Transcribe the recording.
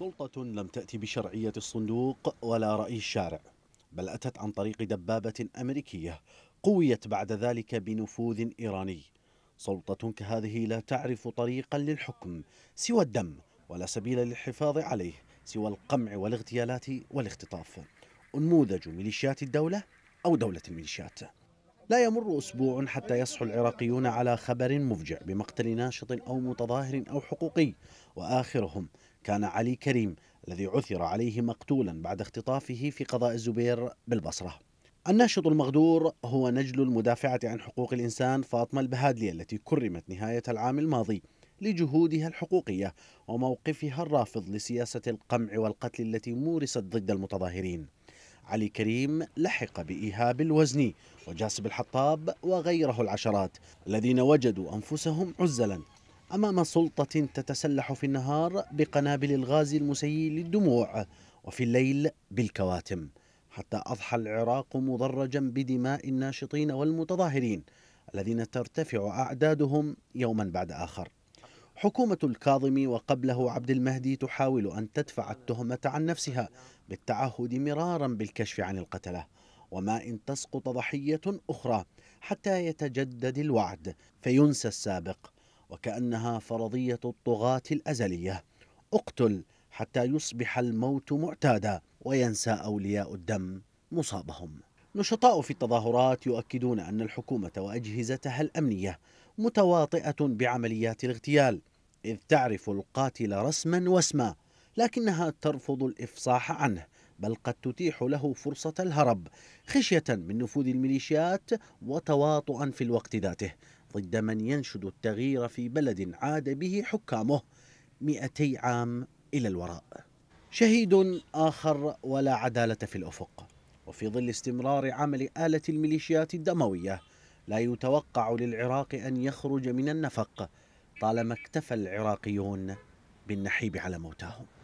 سلطة لم تأتي بشرعية الصندوق ولا رأي الشارع بل أتت عن طريق دبابة أمريكية قويت بعد ذلك بنفوذ إيراني سلطة كهذه لا تعرف طريقا للحكم سوى الدم ولا سبيل للحفاظ عليه سوى القمع والاغتيالات والاختطاف أنموذج ميليشيات الدولة أو دولة الميليشيات لا يمر أسبوع حتى يصحو العراقيون على خبر مفجع بمقتل ناشط أو متظاهر أو حقوقي وآخرهم كان علي كريم الذي عثر عليه مقتولا بعد اختطافه في قضاء الزبير بالبصرة الناشط المغدور هو نجل المدافعة عن حقوق الإنسان فاطمة البهادلي التي كرمت نهاية العام الماضي لجهودها الحقوقية وموقفها الرافض لسياسة القمع والقتل التي مورست ضد المتظاهرين علي كريم لحق بإيهاب الوزني وجاسب الحطاب وغيره العشرات الذين وجدوا أنفسهم عزلا أمام سلطة تتسلح في النهار بقنابل الغاز المسيل للدموع وفي الليل بالكواتم حتى أضحى العراق مضرجا بدماء الناشطين والمتظاهرين الذين ترتفع أعدادهم يوما بعد آخر حكومة الكاظم وقبله عبد المهدي تحاول أن تدفع التهمة عن نفسها بالتعهد مرارا بالكشف عن القتلة وما إن تسقط ضحية أخرى حتى يتجدد الوعد فينسى السابق وكأنها فرضية الطغاة الأزلية اقتل حتى يصبح الموت معتادا وينسى أولياء الدم مصابهم نشطاء في التظاهرات يؤكدون أن الحكومة وأجهزتها الأمنية متواطئة بعمليات الاغتيال إذ تعرف القاتل رسما واسما لكنها ترفض الإفصاح عنه بل قد تتيح له فرصة الهرب خشية من نفوذ الميليشيات وتواطؤا في الوقت ذاته ضد من ينشد التغيير في بلد عاد به حكامه 200 عام إلى الوراء شهيد آخر ولا عدالة في الأفق وفي ظل استمرار عمل آلة الميليشيات الدموية لا يتوقع للعراق أن يخرج من النفق طالما اكتفى العراقيون بالنحيب على موتاهم